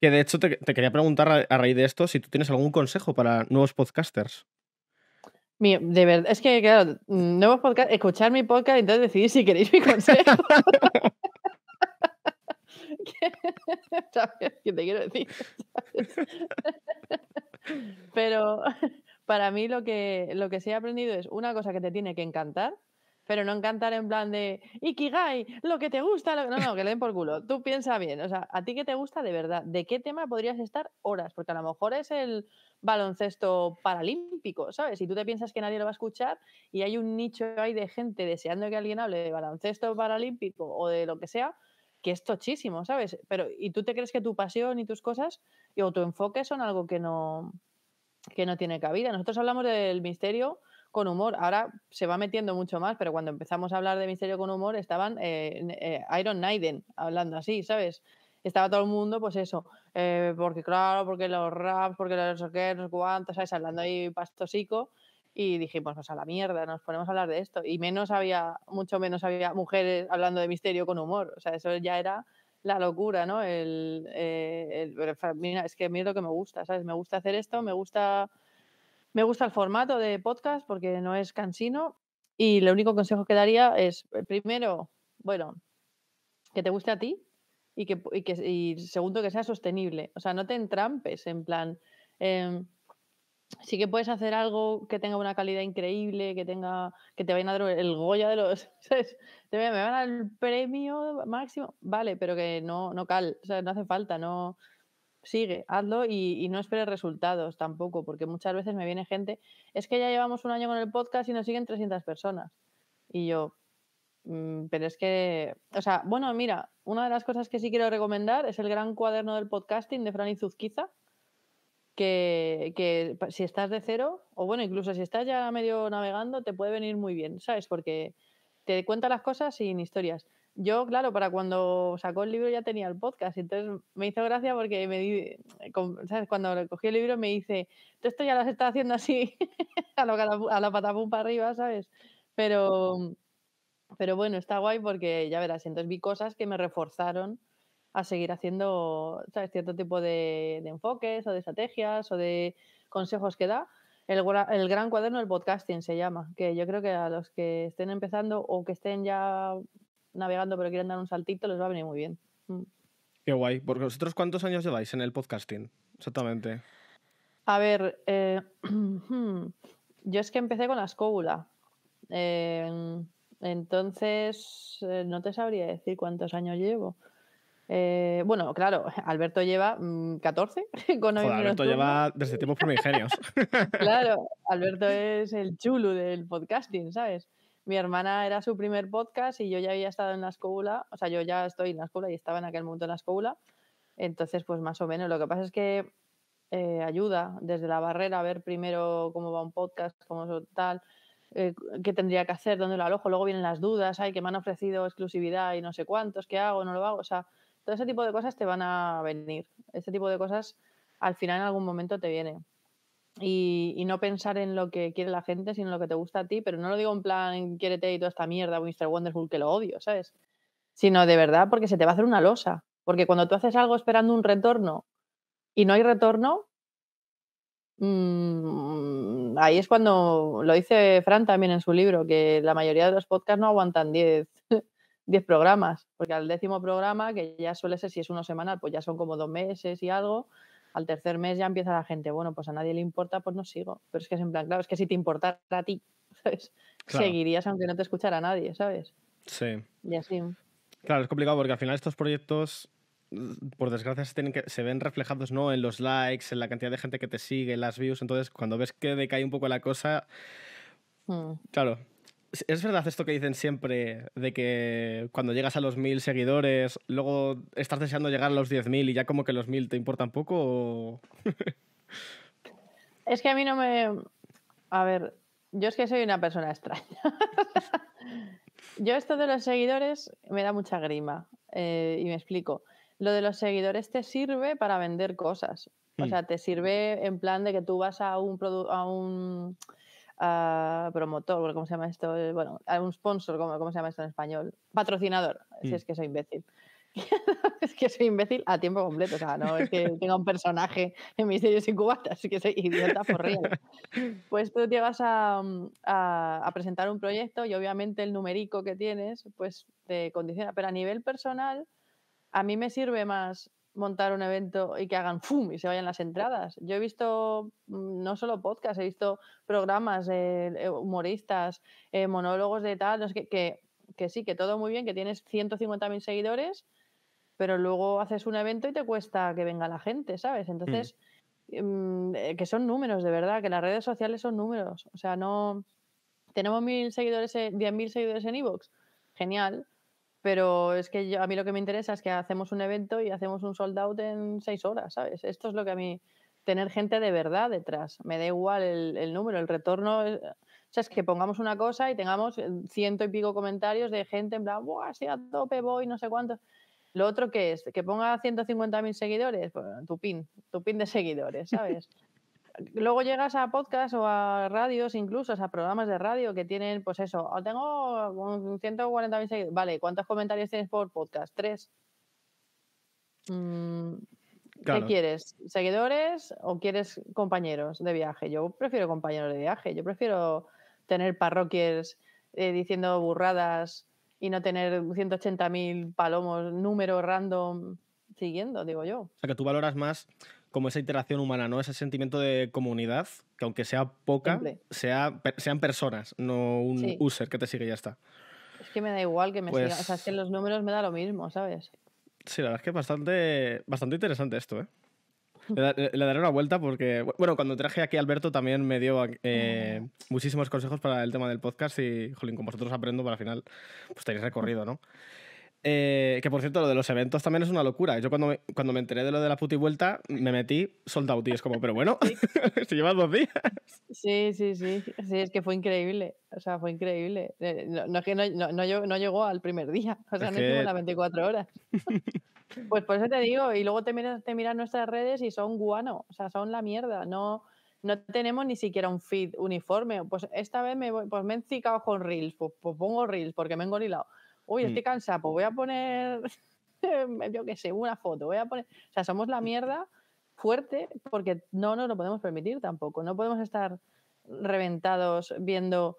Que de hecho te, quería preguntar a, raíz de esto si tú tienes algún consejo para nuevos podcasters. de verdad, es que claro, nuevos podcast, escuchar mi podcast y entonces decidir si queréis mi consejo. qué te quiero decir? Pero para mí lo que, lo que sí he aprendido es una cosa que te tiene que encantar pero no encantar en plan de Ikigai, lo que te gusta, lo... no, no, que le den por culo. Tú piensa bien, o sea, a ti qué te gusta de verdad, ¿de qué tema podrías estar horas? Porque a lo mejor es el baloncesto paralímpico, ¿sabes? Si tú te piensas que nadie lo va a escuchar y hay un nicho ahí de gente deseando que alguien hable de baloncesto paralímpico o de lo que sea, que es tochísimo, ¿sabes? Pero, y tú te crees que tu pasión y tus cosas o tu enfoque son algo que no, que no tiene cabida. Nosotros hablamos del misterio con humor. Ahora se va metiendo mucho más, pero cuando empezamos a hablar de misterio con humor estaban eh, eh, Iron Naiden hablando así, ¿sabes? Estaba todo el mundo, pues eso, eh, porque claro, porque los raps, porque los los cuantos, ¿sabes? Hablando ahí pastosico y dijimos, pues a la mierda, nos ponemos a hablar de esto. Y menos había, mucho menos había mujeres hablando de misterio con humor. O sea, eso ya era la locura, ¿no? El, mira, es que es lo que me gusta, ¿sabes? Me gusta hacer esto, me gusta me gusta el formato de podcast porque no es cansino y lo único consejo que daría es, eh, primero, bueno, que te guste a ti y que, y segundo, que sea sostenible. O sea, no te entrampes en plan... Em, sí que puedes hacer algo que tenga una calidad increíble, que tenga, que te vayan a dar el Goya de los. ¿sabes? Me van al premio máximo. Vale, pero que no, no cal, o sea, no hace falta, no sigue, hazlo y, no esperes resultados tampoco, porque muchas veces me viene gente, es que ya llevamos un año con el podcast y nos siguen 300 personas. Y yo, mm, pero es que, o sea, bueno, mira, una de las cosas que sí quiero recomendar es el gran cuaderno del podcasting de Fran Zuzquiza que, que si estás de cero, o bueno, incluso si estás ya medio navegando, te puede venir muy bien, ¿sabes? Porque te cuenta las cosas sin historias yo, claro, para cuando sacó el libro ya tenía el podcast, entonces me hizo gracia porque me di, eh, cuando cogí el libro me dice, esto ya lo has haciendo así, a, la, patapum para arriba, ¿sabes? Pero, pero bueno, está guay porque ya verás, entonces vi cosas que me reforzaron a seguir haciendo cierto tipo de, enfoques o de estrategias o de consejos que da. El, el, gran cuaderno del podcasting se llama, que yo creo que a los que estén empezando o que estén ya navegando pero quieren dar un saltito, les va a venir muy bien. Mm. Qué guay. Porque vosotros, ¿cuántos años lleváis en el podcasting? Exactamente. A ver, eh, yo es que empecé con la escóbula. Eh, entonces, eh, no te sabría decir cuántos años llevo. bueno, claro, Alberto lleva 14 mm, con Joder, Alberto lleva desde tiempos primigenios. claro, Alberto es el chulo del podcasting, ¿sabes? mi hermana era su primer podcast y yo ya había estado en la escuela, o sea, yo ya estoy en la escuela y estaba en aquel momento en la escuela, entonces pues más o menos. Lo que pasa es que eh, ayuda desde la barrera a ver primero cómo va un podcast, cómo tal, eh, qué tendría que hacer, dónde lo alojo, luego vienen las dudas, hay que me han ofrecido exclusividad y no sé cuántos, qué hago, no lo hago, o sea, todo ese tipo de cosas te van a venir, ese tipo de cosas al final en algún momento te viene y, no pensar en lo que quiere la gente, sino en lo que te gusta a ti, pero no lo digo en plan, quiere y toda esta mierda, Mr. Wonderful, que lo odio, ¿sabes? Sino de verdad porque se te va a hacer una losa. Porque cuando tú haces algo esperando un retorno y no hay retorno, mm, ahí es cuando lo dice Fran también en su libro, que la mayoría de los podcasts no aguantan 10 programas, porque al décimo programa, que ya suele ser si es uno semanal, pues ya son como dos meses y algo, al tercer mes ya empieza la gente, bueno, pues a nadie le importa, pues no sigo. Pero es que es en plan, claro, es que si te importara a ti, ¿sabes? Seguirías aunque no te escuchara nadie, ¿sabes? Sí. Y así. Claro, es complicado porque al final estos proyectos, por desgracia, se, ven reflejados ¿no? en los likes, en la cantidad de gente que te sigue, en las views. Entonces, cuando ves que decae un poco la cosa, hmm. claro, ¿Es verdad esto que dicen siempre de que cuando llegas a los mil seguidores, luego estás deseando llegar a los mil y ya como que los mil te importan poco? es que a mí no me... A ver, yo es que soy una persona extraña. yo esto de los seguidores me da mucha grima eh, y me explico. Lo de los seguidores te sirve para vender cosas. O hmm. sea, te sirve en plan de que tú vas a un, a un uh, promotor, ¿cómo se llama esto? Eh, bueno, un sponsor, ¿cómo, se llama esto en español? Patrocinador, si mm. es que soy imbécil. es que soy imbécil a tiempo completo, o sea, no es que tenga un personaje en Misterios Incubatas, así que soy idiota por real. Pues tú llegas mm, a, a, presentar un proyecto y obviamente el numerico que tienes, pues te condiciona, pero a nivel personal, a mí me sirve más montar un evento y que hagan ¡fum! y se vayan las entradas. Yo he visto mm, no solo podcasts, he visto programas, de eh, humoristas, eh, monólogos de tal, no que, sí, que todo muy bien, que tienes 150.000 seguidores, pero luego haces un evento y te cuesta que venga la gente, ¿sabes? Entonces, mm, eh, que son números, de verdad, que las redes sociales son números. O sea, no... Tenemos mil seguidores, 10.000 seguidores en Evox. Genial pero es que yo, a mí lo que me interesa es que hacemos un evento y hacemos un sold out en seis horas, ¿sabes? Esto es lo que a mí, tener gente de verdad detrás. Me da igual el, número, el retorno. Eh, o sea, es que pongamos una cosa y tengamos eh, ciento y pico comentarios de gente en plan, ¡buah, sí, a tope voy, no sé cuánto. Lo otro que es, que ponga 150.000 seguidores, pues, tu pin, tu pin de seguidores, ¿sabes? luego llegas a podcasts o a radios, incluso a programas de radio que tienen, pues eso, oh, tengo 140.000 seguidores. Vale, ¿cuántos comentarios tienes por podcast? Tres. Mm, ¿Qué quieres? ¿Seguidores o quieres compañeros de viaje? Yo prefiero compañeros de viaje. Yo prefiero tener parroquias eh, diciendo burradas y no tener 180.000 palomos, número random siguiendo, digo yo. O sea, que tú valoras más como esa interacción humana, ¿no? Ese sentimiento de comunidad, que aunque sea poca, sea, sean personas, no un user que te sigue y ya está. Es que me da igual que me pues siga. O sea, es que los números me da lo mismo, ¿sabes? Sí, la verdad es que es bastante, bastante interesante esto, ¿eh? Le, daré una vuelta porque, bueno, cuando traje aquí a Alberto también me dio eh, ah. muchísimos consejos para el tema del podcast y, jolín, con vosotros aprendo para al final, pues tenéis recorrido, ¿no? Eh, que por cierto, lo de los eventos también es una locura. Yo cuando me, cuando me enteré de lo de la puti vuelta, me metí soldado, y Es como, pero bueno, sí. se dos días. Sí, sí, sí. Sí, es que fue increíble. O sea, fue increíble. Eh, no, es que no, no, no, llegó al primer día. O sea, es no las 24 horas. pues por eso te digo. Y luego te miras, te nuestras redes y son guano. O sea, son la mierda. No, no tenemos ni siquiera un feed uniforme. Pues esta vez me, pues me he encicado con Reels. Pues, pues pongo Reels porque me he engorilado uy, mm. estoy cansado, pues voy a poner, yo qué sé, una foto, voy a poner, o sea, somos la mm. mierda fuerte porque no nos lo podemos permitir tampoco, no podemos estar reventados viendo,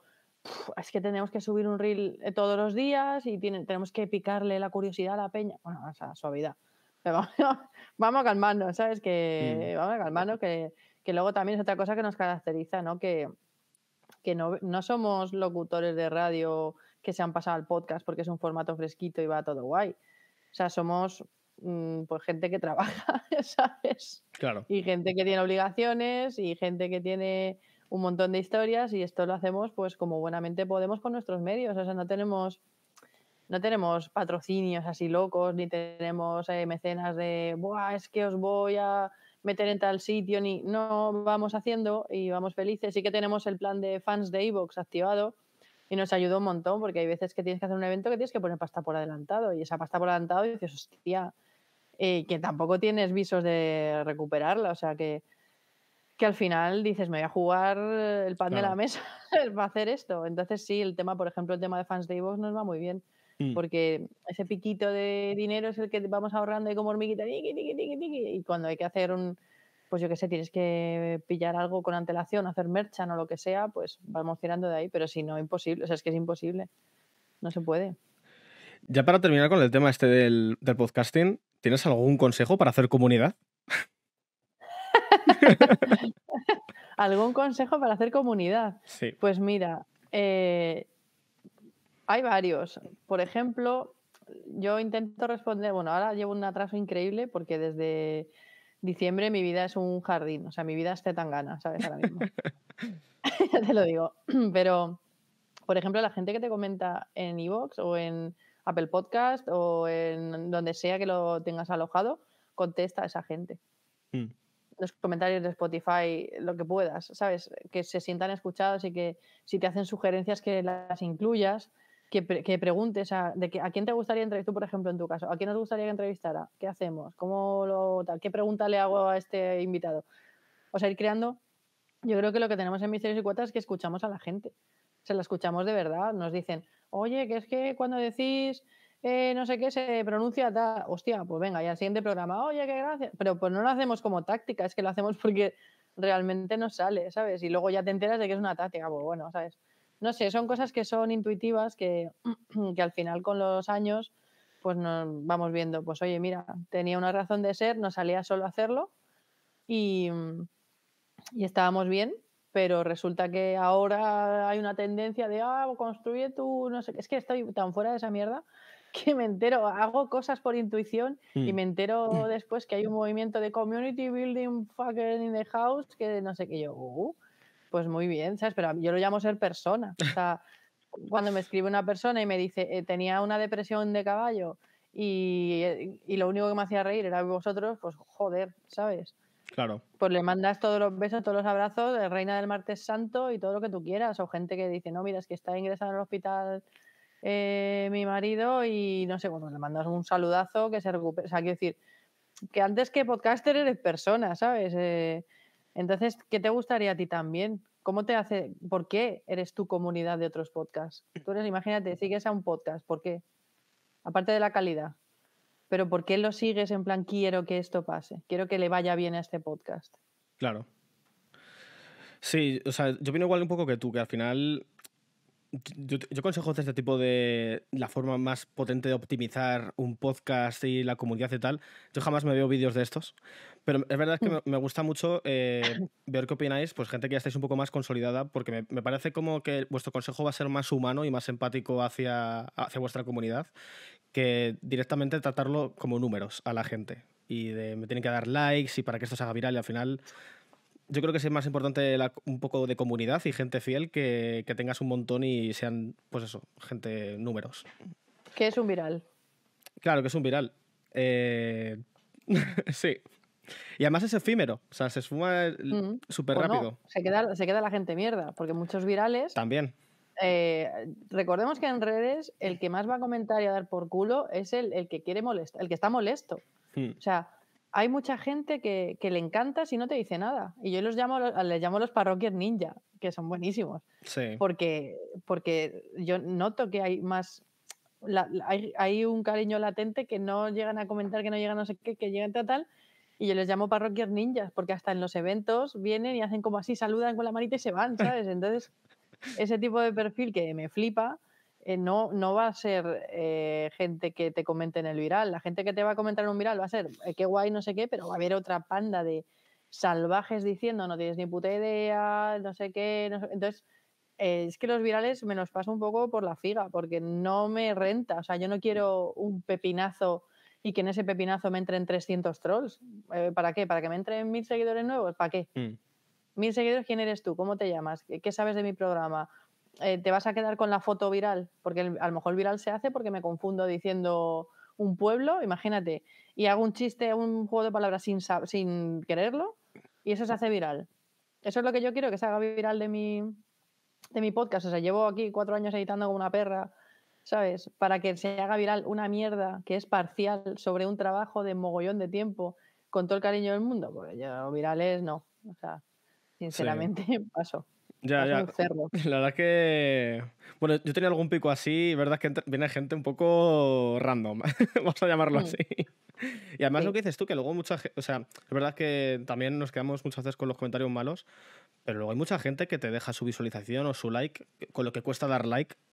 es que tenemos que subir un reel eh, todos los días y tenemos que picarle la curiosidad a la peña, bueno, o sea, suavidad. vamos, a calmarnos, ¿sabes? Que, mm. Vamos a calmarnos, que, luego también es otra cosa que nos caracteriza, ¿no? Que, que no, no, somos locutores de radio que se han pasado al podcast porque es un formato fresquito y va todo guay. O sea, somos mm, pues gente que trabaja, ¿sabes? Claro. Y gente que tiene obligaciones y gente que tiene un montón de historias y esto lo hacemos pues como buenamente podemos con nuestros medios, o sea, no tenemos no tenemos patrocinios así locos ni tenemos eh, mecenas de, Buah, es que os voy a meter en tal sitio ni no vamos haciendo y vamos felices. Sí que tenemos el plan de fans de Evox activado y nos ayudó un montón porque hay veces que tienes que hacer un evento que tienes que poner pasta por adelantado y esa pasta por adelantado dices, hostia, que tampoco tienes visos de recuperarla, o sea que, al final dices, me voy a jugar el pan de la mesa para hacer esto. Entonces sí, el tema, por ejemplo, el tema de fans de vos nos va muy bien mm. porque ese piquito de dinero es el que vamos ahorrando y como hormiguita, y cuando hay que hacer un pues yo qué sé, tienes que pillar algo con antelación, hacer merchan o lo que sea, pues vamos tirando de ahí, pero si no, imposible, o sea, es que es imposible, no se puede. Ya para terminar con el tema este del, podcasting, ¿tienes algún consejo para hacer comunidad? ¿Algún consejo para hacer comunidad? Sí. Pues mira, eh, hay varios. Por ejemplo, yo intento responder, bueno, ahora llevo un atraso increíble porque desde diciembre mi vida es un jardín, o sea, mi vida tan gana, ¿sabes? Ahora mismo. te lo digo. Pero, por ejemplo, la gente que te comenta en Evox o en Apple Podcast o en donde sea que lo tengas alojado, contesta a esa gente. Hmm. Los comentarios de Spotify, lo que puedas, ¿sabes? Que se sientan escuchados y que si te hacen sugerencias que las incluyas, que, preguntes, de que, a quién te gustaría entrevistar, tú, por ejemplo, en tu caso, a quién nos gustaría que entrevistara, qué hacemos, cómo lo tal, qué pregunta le hago a este invitado. O sea, ir creando. Yo creo que lo que tenemos en Misterios y Cuotas es que escuchamos a la gente. Se la escuchamos de verdad. Nos dicen, oye, que es que cuando decís eh, no sé qué se pronuncia tal, hostia, pues venga, y al siguiente programa, oye, qué gracia, Pero pues no lo hacemos como táctica, es que lo hacemos porque realmente nos sale, ¿sabes? Y luego ya te enteras de que es una táctica, pues bueno, ¿sabes? no sé, son cosas que son intuitivas que, al final con los años pues nos vamos viendo, pues oye, mira, tenía una razón de ser, no salía solo a hacerlo y, estábamos bien, pero resulta que ahora hay una tendencia de, ah, construye tú, no sé, es que estoy tan fuera de esa mierda que me entero, hago cosas por intuición y mm. me entero mm. después que hay un movimiento de community building fucking in the house que no sé qué yo, uh" pues muy bien, ¿sabes? Pero yo lo llamo ser persona. O sea, cuando me escribe una persona y me dice, eh, tenía una depresión de caballo eh, y, lo único que me hacía reír era vosotros, pues joder, ¿sabes? Claro. Pues le mandas todos los besos, todos los abrazos, reina del martes santo y todo lo que tú quieras. O gente que dice, no, mira, es que está ingresando en el hospital eh, mi marido y no sé, bueno, le mandas un saludazo que se recupere. O sea, quiero decir, que antes que podcaster eres persona, ¿sabes? Entonces, ¿qué te gustaría a ti también? ¿Cómo te hace, por qué eres tu comunidad de otros podcasts? Mm. Tú eres, imagínate, sigues a un podcast, ¿por qué? Aparte de la calidad, pero ¿por qué lo sigues en plan quiero que esto pase? Quiero que le vaya bien a este podcast. Claro. Sí, o sea, yo opino igual un poco que tú, que al final yo, consejo de este tipo de la forma más potente de optimizar un podcast y la comunidad y tal. Yo jamás me veo vídeos de estos, pero es verdad que mm. me, gusta mucho eh, ver qué opináis, pues gente que ya estáis un poco más consolidada, porque me, parece como que vuestro consejo va a ser más humano y más empático hacia, hacia vuestra comunidad que directamente tratarlo como números a la gente y de me tienen que dar likes y para que esto se haga viral y al final yo creo que es más importante un poco de comunidad y gente fiel que, tengas un montón y sean, pues eso, gente números. Que es un viral. Claro, que es un viral. Eh, sí. Y además es efímero, o sea, se esfuma mm. súper rápido. se, queda, la gente mierda, porque muchos virales. También. Eh, recordemos que en redes el que más va a comentar y a dar por culo es el, que quiere molestar, el que está molesto. Hmm. O sea, hay mucha gente que, le encanta si no te dice nada. Y yo los llamo, les llamo los parroquias ninja, que son buenísimos. Sí. Porque, porque yo noto que hay más. hay, un cariño latente que no llegan a comentar, que no llegan a no sé qué, que llegan a tal. Y yo les llamo parroquias ninjas, porque hasta en los eventos vienen y hacen como así, saludan con la manita y se van, ¿sabes? Entonces, ese tipo de perfil que me flipa eh, no, va a ser eh, gente que te comente en el viral. La gente que te va a comentar en un viral va a ser eh, qué guay, no sé qué, pero va a haber otra panda de salvajes diciendo no tienes ni puta idea, no sé qué. Entonces, es que los virales me los paso un poco por la figa porque no me renta. O sea, yo no quiero un pepinazo y que en ese pepinazo me entren 300 trolls. ¿Para qué? ¿Para que me entren mil seguidores nuevos? ¿Para qué? Mm. Mil seguidores, ¿quién eres tú? ¿Cómo te llamas? ¿Qué sabes de mi programa? Eh, te vas a quedar con la foto viral, porque a lo mejor viral se hace porque me confundo diciendo un pueblo, imagínate, y hago un chiste, un juego de palabras sin, sin quererlo, y eso se hace viral. Eso es lo que yo quiero que se haga viral de mi, de mi podcast. O sea, llevo aquí cuatro años editando como una perra, ¿sabes? Para que se haga viral una mierda que es parcial sobre un trabajo de mogollón de tiempo con todo el cariño del mundo. Porque yo virales no. O sea, sinceramente, paso. Ya, ya. La verdad es que. Bueno, yo tenía algún pico así, y verdad es que viene gente un poco random, vamos a llamarlo mm. así. Y además lo que dices tú, que luego mucha gente. O sea, es verdad que también nos quedamos muchas veces con los comentarios malos, pero luego hay mucha gente que te deja su visualización o su like, con lo que cuesta dar like